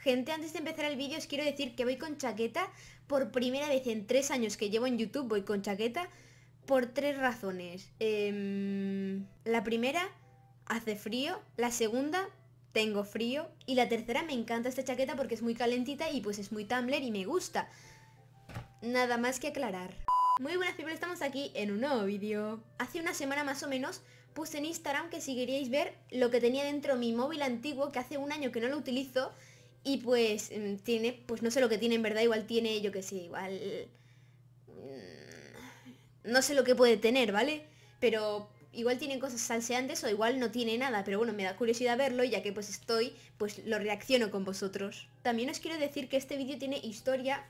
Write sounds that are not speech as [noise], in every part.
Gente, antes de empezar el vídeo os quiero decir que voy con chaqueta por primera vez en tres años que llevo en YouTube, voy con chaqueta por tres razones. Em, la primera, hace frío. La segunda, tengo frío. Y la tercera, me encanta esta chaqueta porque es muy calentita y pues es muy Tumblr y me gusta. Nada más que aclarar. Muy buenas chicos. estamos aquí en un nuevo vídeo. Hace una semana más o menos puse en Instagram que si queríais ver lo que tenía dentro mi móvil antiguo que hace un año que no lo utilizo y pues mm, tiene, pues no sé lo que tiene en verdad, igual tiene, yo que sé, igual... Mm, no sé lo que puede tener, ¿vale? Pero igual tiene cosas salseantes o igual no tiene nada, pero bueno, me da curiosidad verlo ya que pues estoy, pues lo reacciono con vosotros. También os quiero decir que este vídeo tiene historia.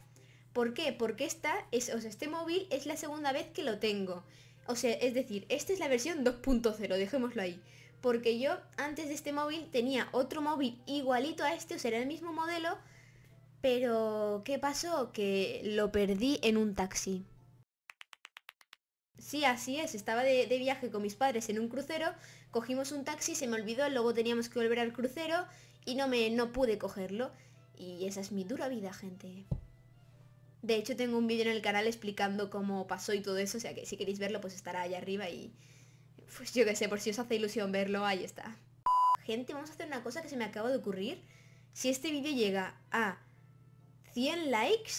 ¿Por qué? Porque esta, es, o sea, este móvil es la segunda vez que lo tengo. O sea, es decir, esta es la versión 2.0, dejémoslo ahí. Porque yo antes de este móvil tenía otro móvil igualito a este, o sea, era el mismo modelo, pero ¿qué pasó? Que lo perdí en un taxi. Sí, así es, estaba de, de, viaje con mis padres en un crucero, cogimos un taxi, se me olvidó, luego teníamos que volver al crucero y no me no pude cogerlo. Y esa es mi dura vida, gente. De hecho, tengo un vídeo en el canal explicando cómo pasó y todo eso, o sea que si queréis verlo, pues estará allá arriba y, pues yo qué sé, por si os hace ilusión verlo, ahí está. Gente, vamos a hacer una cosa que se me acaba de ocurrir. Si este vídeo llega a 100 likes,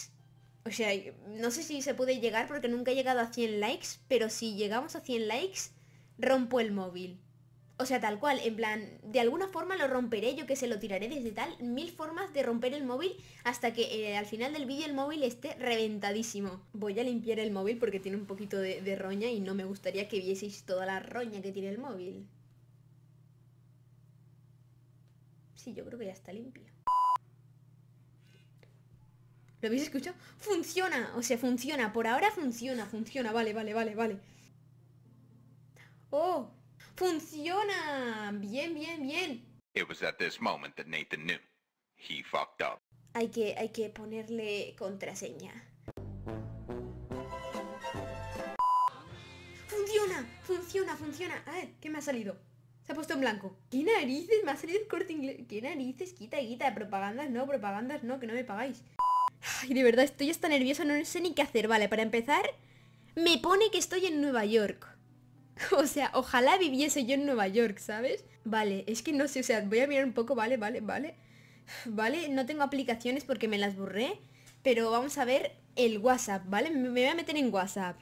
o sea, no sé si se puede llegar porque nunca he llegado a 100 likes, pero si llegamos a 100 likes, rompo el móvil. O sea, tal cual, en plan, de alguna forma lo romperé, yo que se lo tiraré desde tal, mil formas de romper el móvil hasta que eh, al final del vídeo el móvil esté reventadísimo. Voy a limpiar el móvil porque tiene un poquito de, de roña y no me gustaría que vieseis toda la roña que tiene el móvil. Sí, yo creo que ya está limpio. ¿Lo habéis escuchado? ¡Funciona! O sea, funciona. Por ahora funciona, funciona. Vale, vale, vale, vale. ¡Oh! ¡Funciona! Bien, bien, bien. It was at this moment that Nathan knew. He fucked up. Hay que, hay que ponerle contraseña. ¡Funciona! ¡Funciona! ¡Funciona! A ver, ¿qué me ha salido? Se ha puesto en blanco. ¿Qué narices? Me ha salido el corte inglés. ¿Qué narices? Quita, quita. Propagandas no, propagandas no, que no me pagáis. Ay, de verdad, estoy hasta nerviosa, no sé ni qué hacer. Vale, para empezar, me pone que estoy en Nueva York. [laughs] O sea, ojalá viviese yo en Nueva York, ¿sabes? Vale, es que no sé, o sea, voy a mirar un poco, vale, vale, vale. [sighs] Vale, no tengo aplicaciones porque me las borré, pero vamos a ver el WhatsApp, ¿vale? Me voy a meter en WhatsApp.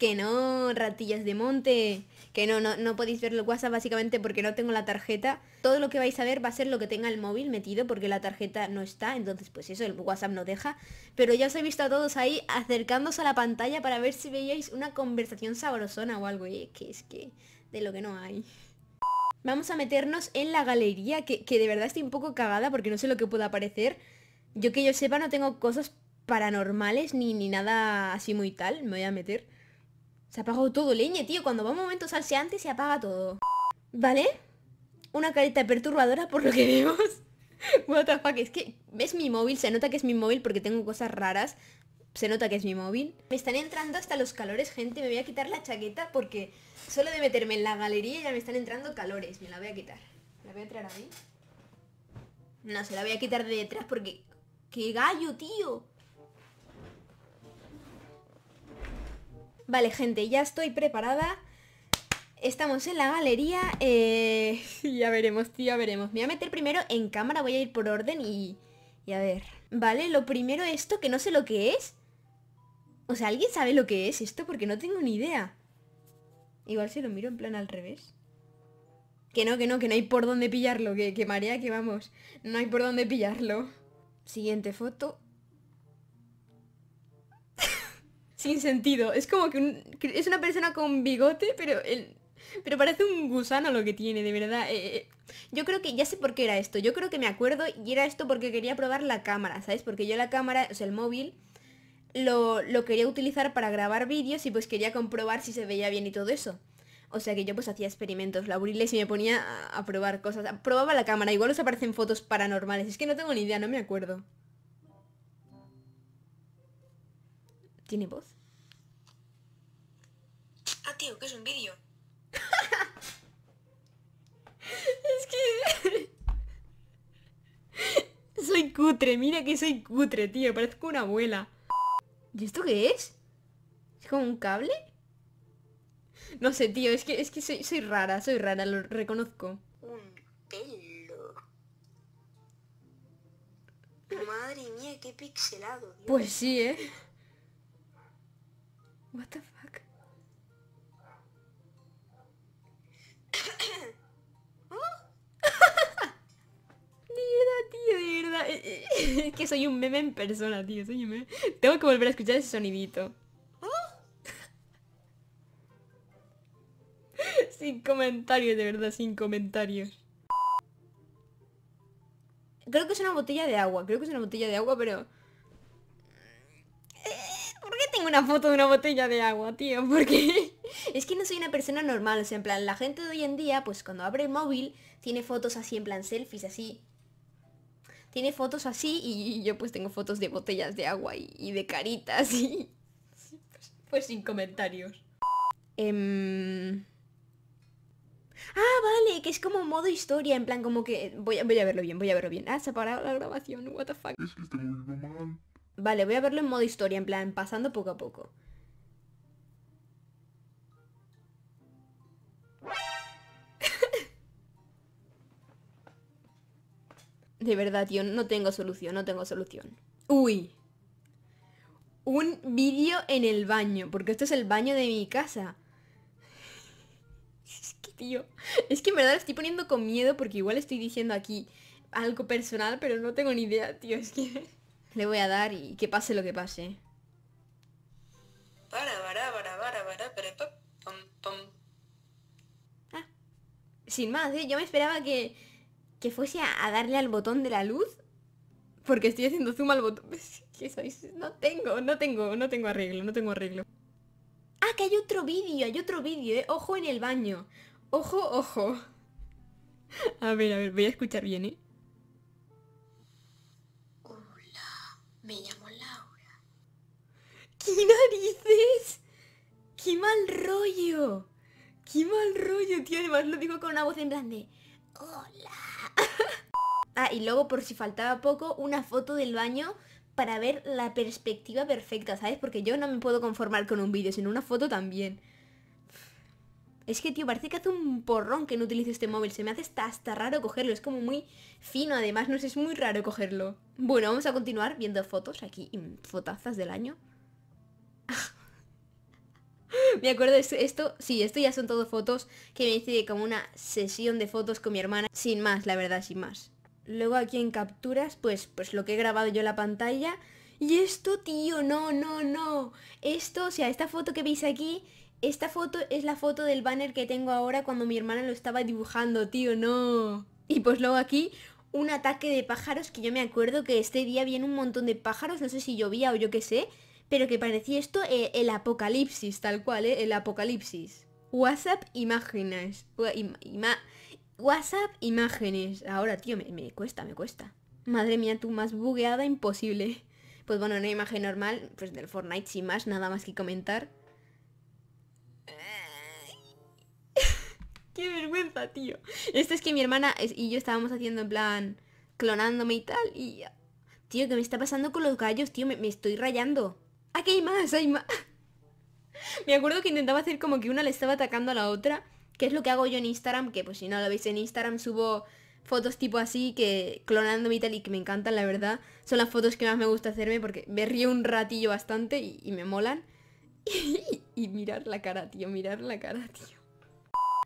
Que no, ratillas de monte que no, no, podéis ver el WhatsApp básicamente porque no tengo la tarjeta. Todo lo que vais a ver va a ser lo que tenga el móvil metido porque la tarjeta no está, entonces pues eso, el WhatsApp no deja. Pero ya os he visto a todos ahí acercándose a la pantalla para ver si veíais una conversación sabrosona o algo, eh, que es que de lo que no hay. Vamos a meternos en la galería, que, de verdad estoy un poco cagada porque no sé lo que pueda aparecer. Yo que yo sepa no tengo cosas paranormales ni, ni nada así muy tal, me voy a meter. Se apagado todo, leña, tío. Cuando va un momento salseante se apaga todo. ¿Vale? Una carita perturbadora por lo que [laughs] vemos. What es que es mi móvil, se nota que es mi móvil porque tengo cosas raras. Se nota que es mi móvil. Me están entrando hasta los calores, gente. Me voy a quitar la chaqueta porque solo de meterme en la galería ya me están entrando calores. Me la voy a quitar. ¿La voy a traer a mí? No, se la voy a quitar de detrás porque... ¡Qué gallo, tío! Vale, gente, ya estoy preparada. Estamos en la galería. Eh, [laughs] ya veremos, tío, ya veremos. Me voy a meter primero en cámara, voy a ir por orden y, y a ver. Vale, lo primero esto, que no sé lo que es. O sea, ¿alguien sabe lo que es esto? Porque no tengo ni idea. Igual si lo miro en plan al revés. Que no, que no, que no hay por dónde pillarlo, que, que marea, que vamos. No hay por dónde pillarlo. Siguiente foto. sin sentido. Es como que, es una persona con bigote, pero el, pero parece un gusano lo que tiene, de verdad. Eh, eh, eh. yo creo que ya sé por qué era esto. Yo creo que me acuerdo y era esto porque quería probar la cámara, ¿sabes? Porque yo la cámara, o sea, el móvil, lo, quería utilizar para grabar vídeos y pues quería comprobar si se veía bien y todo eso. O sea que yo pues hacía experimentos laburiles y me ponía a, a probar cosas. Probaba la cámara, igual os aparecen fotos paranormales. Es que no tengo ni idea, no me acuerdo. ¿Tiene voz? Ah, tío, que es un vídeo. [laughs] es que... [laughs] soy cutre, mira que soy cutre, tío. Parezco una abuela. ¿Y esto qué es? ¿Es como un cable? No sé, tío, es que, es que soy, soy rara, soy rara, lo reconozco. Un pelo. Madre mía, qué pixelado. Pues sí, ¿eh? What the fuck? de verdad, tío, de verdad. Eh, eh, es que soy un meme en persona, tío. Soy un meme. Tengo que volver a escuchar ese sonidito. sin comentarios, de verdad, sin comentarios. Creo que es una botella de agua. Creo que es una botella de agua, pero una foto de una botella de agua, tío, porque [laughs] es que no soy una persona normal, o sea, en plan, la gente de hoy en día, pues cuando abre el móvil, tiene fotos así, en plan, selfies, así. Tiene fotos así y yo pues tengo fotos de botellas de agua y, de caritas y... [laughs] Pues, sin comentarios. Em. Ah, vale, que es como modo historia, en plan como que... Voy a, voy a verlo bien, voy a verlo bien. Ah, se ha parado la grabación, what the fuck. Es que mal. Vale, voy a verlo en modo historia, en plan, pasando poco a poco. [laughs] De verdad, tío, no tengo solución, no tengo solución. Uy. Un vídeo en el baño, porque esto es el baño de mi casa. [laughs] Es que, tío, es que en verdad estoy poniendo con miedo porque igual estoy diciendo aquí algo personal, pero no tengo ni idea, tío, es que... Le voy a dar y que pase lo que pase. Sin más, ¿eh? yo me esperaba que, que fuese a, darle al botón de la luz. Porque estoy haciendo zoom al botón. [laughs] No tengo, no tengo, no tengo arreglo, no tengo arreglo. Ah, que hay otro vídeo, hay otro vídeo, ¿eh? Ojo en el baño. Ojo, ojo. [laughs] A ver, a ver, voy a escuchar bien, ¿eh? ¿Qué narices? ¡Qué mal rollo! ¡Qué mal rollo, tío! Además lo digo con una voz en grande. ¡Hola! [laughs] ah, y luego por si faltaba poco, una foto del baño para ver la perspectiva perfecta, ¿sabes? Porque yo no me puedo conformar con un vídeo, sino una foto también. Es que, tío, parece que hace un porrón que no utilice este móvil. Se me hace hasta, hasta raro cogerlo. Es como muy fino, además, no sé, es muy raro cogerlo. Bueno, vamos a continuar viendo fotos aquí, mm, fotazas del año. Me acuerdo, esto, sí, esto ya son todo fotos que me hice como una sesión de fotos con mi hermana. Sin más, la verdad, sin más. Luego aquí en capturas, pues, pues lo que he grabado yo en la pantalla. Y esto, tío, no, no, no. Esto, o sea, esta foto que veis aquí, esta foto es la foto del banner que tengo ahora cuando mi hermana lo estaba dibujando, tío, no. Y pues luego aquí, un ataque de pájaros que yo me acuerdo que este día viene un montón de pájaros, no sé si llovía o yo qué sé pero que parecía esto eh, el apocalipsis, tal cual, ¿eh? El apocalipsis. WhatsApp imágenes. WhatsApp imágenes. Ahora, tío, me, cuesta, me cuesta. Madre mía, tú más bugueada imposible. Pues bueno, una imagen normal, pues del Fortnite sin más, nada más que comentar. [laughs] ¡Qué vergüenza, tío! Esto es que mi hermana y yo estábamos haciendo en plan clonándome y tal, y... Tío, ¿qué me está pasando con los gallos, tío? me estoy rayando. Aquí hay más, hay más. [laughs] Me acuerdo que intentaba hacer como que una le estaba atacando a la otra, que es lo que hago yo en Instagram, que pues si no lo veis en Instagram subo fotos tipo así, que clonando y tal, y que me encantan, la verdad. Son las fotos que más me gusta hacerme porque me río un ratillo bastante y, me molan. [laughs] Y, mirar la cara, tío, mirar la cara, tío.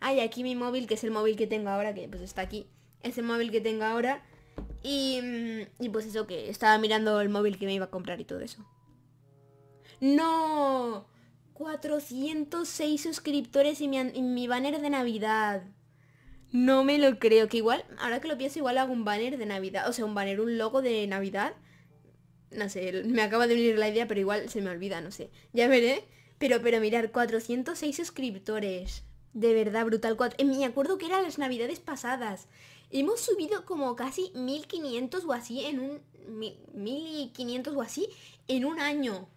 Hay aquí mi móvil, que es el móvil que tengo ahora, que pues está aquí. Es el móvil que tengo ahora. y pues eso, que estaba mirando el móvil que me iba a comprar y todo eso. ¡No! 406 suscriptores y mi, banner de Navidad. No me lo creo, que igual, ahora que lo pienso, igual hago un banner de Navidad, o sea, un banner, un logo de Navidad. No sé, me acaba de venir la idea, pero igual se me olvida, no sé. Ya veré. Pero, pero mirar, 406 suscriptores. De verdad, brutal. Eh, me acuerdo que eran las navidades pasadas. Hemos subido como casi 1500 o así en un... 1500 o así en un año.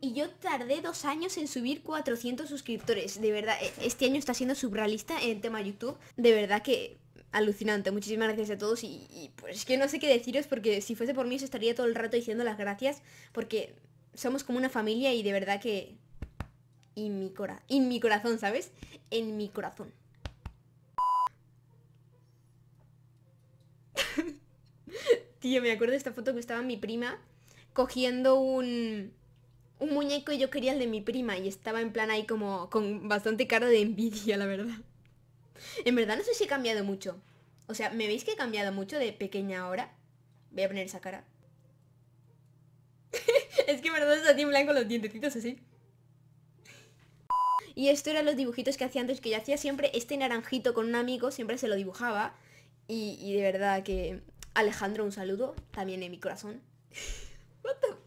Y yo tardé dos años en subir 400 suscriptores. De verdad, e, este año está siendo subrealista en tema YouTube. De verdad que alucinante. Muchísimas gracias a todos. Y, pues es que no sé qué deciros porque si fuese por mí os estaría todo el rato diciendo las gracias porque somos como una familia y de verdad que... En mi, cora en mi corazón, ¿sabes? En mi corazón. [laughs] Tío, me acuerdo de esta foto que estaba mi prima cogiendo un un muñeco y yo quería el de mi prima y estaba en plan ahí como con bastante cara de envidia, la verdad. En verdad no sé si he cambiado mucho. O sea, ¿me veis que he cambiado mucho de pequeña ahora? Voy a poner esa cara. [laughs] es que en verdad está en blanco los dientecitos así. Y esto eran los dibujitos que hacía antes, que yo hacía siempre este naranjito con un amigo, siempre se lo dibujaba. Y, de verdad que Alejandro, un saludo, también en mi corazón. [laughs]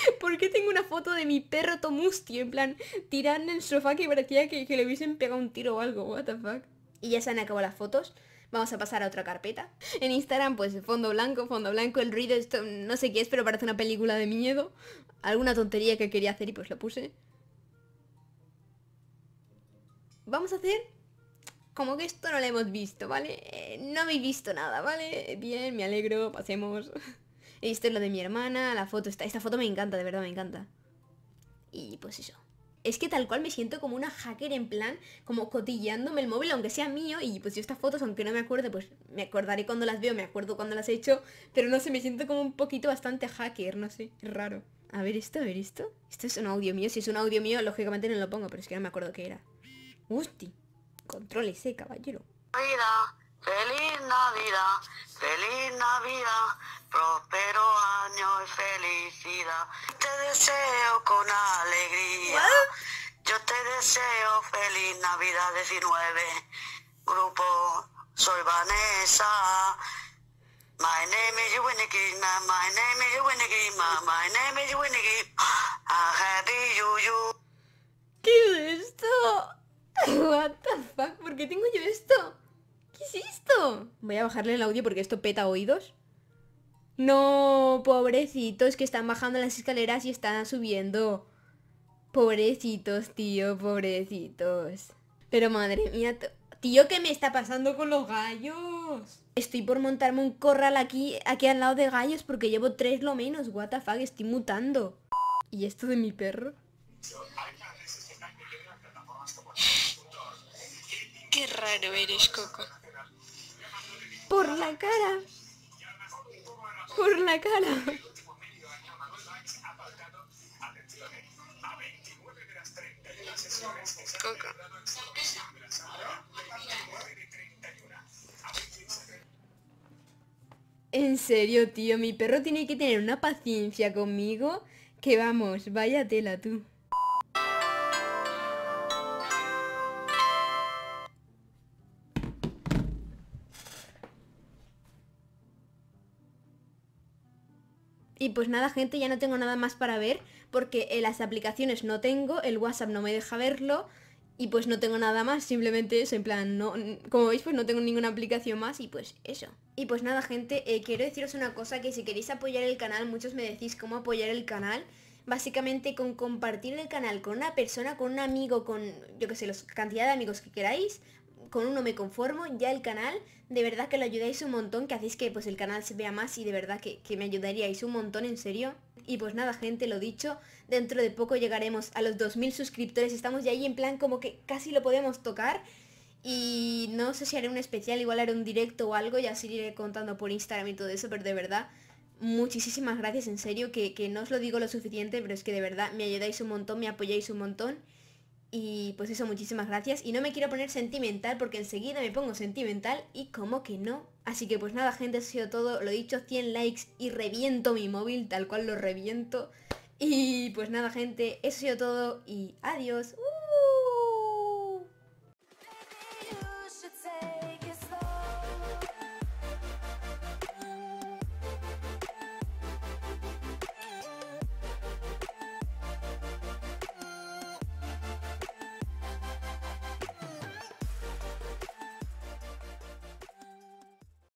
[laughs] ¿Por qué tengo una foto de mi perro Tomustio? En plan, tirando en el sofá que parecía que, le hubiesen pegado un tiro o algo, WTF Y ya se han acabado las fotos. Vamos a pasar a otra carpeta. En Instagram, pues fondo blanco, fondo blanco, el ruido, esto no sé qué es, pero parece una película de miedo. Alguna tontería que quería hacer y pues la puse. Vamos a hacer como que esto no lo hemos visto, ¿vale? Eh, no habéis visto nada, ¿vale? Bien, me alegro, pasemos. [laughs] Esto es lo de mi hermana, la foto, esta, esta foto me encanta, de verdad me encanta. Y pues eso. Es que tal cual me siento como una hacker en plan, como cotillándome el móvil, aunque sea mío, y pues yo estas fotos, aunque no me acuerde, pues me acordaré cuando las veo, me acuerdo cuando las he hecho, pero no sé, me siento como un poquito bastante hacker, no sé, es raro. A ver esto, a ver esto. Esto es un audio mío, si es un audio mío, lógicamente no lo pongo, pero es que no me acuerdo qué era. Usti, control ese, caballero. Feliz Navidad, feliz Navidad, próspero año y felicidad. Te deseo con alegría. Yo te deseo feliz Navidad 19. Grupo, soy Vanessa. My name is Winnie my name is Winnie my name is Winnie I'm happy you, you. ¿Qué es esto? [laughs] What the fuck, ¿por qué tengo yo esto? ¿Qué es esto? Voy a bajarle el audio porque esto peta oídos. No, pobrecitos que están bajando las escaleras y están subiendo. Pobrecitos, tío, pobrecitos. Pero madre mía, tío, ¿qué me está pasando con los gallos? Estoy por montarme un corral aquí, aquí al lado de gallos porque llevo tres lo menos. What the fuck, estoy mutando. ¿Y esto de mi perro? Qué raro eres, Coco. Por la cara. Por la cara. En serio, tío, mi perro tiene que tener una paciencia conmigo que vamos, vaya tela tú. Y pues nada, gente, ya no tengo nada más para ver porque eh, las aplicaciones no tengo, el WhatsApp no me deja verlo y pues no tengo nada más, simplemente eso, en plan, no, como veis, pues no tengo ninguna aplicación más y pues eso. Y pues nada, gente, eh, quiero deciros una cosa, que si queréis apoyar el canal, muchos me decís cómo apoyar el canal. Básicamente con compartir el canal con una persona, con un amigo, con yo que sé, la cantidad de amigos que queráis, con uno me conformo, ya el canal, de verdad que lo ayudáis un montón, que hacéis que pues el canal se vea más y de verdad que, que me ayudaríais un montón, en serio. Y pues nada, gente, lo dicho, dentro de poco llegaremos a los 2000 suscriptores, estamos ya ahí en plan como que casi lo podemos tocar. Y no sé si haré un especial, igual haré un directo o algo, ya os contando por Instagram y todo eso, pero de verdad, muchísimas gracias, en serio, que, que no os lo digo lo suficiente, pero es que de verdad me ayudáis un montón, me apoyáis un montón. Y pues eso, muchísimas gracias. Y no me quiero poner sentimental porque enseguida me pongo sentimental y como que no. Así que pues nada, gente, eso ha sido todo. Lo dicho, 100 likes y reviento mi móvil, tal cual lo reviento. Y pues nada, gente, eso ha sido todo y adiós.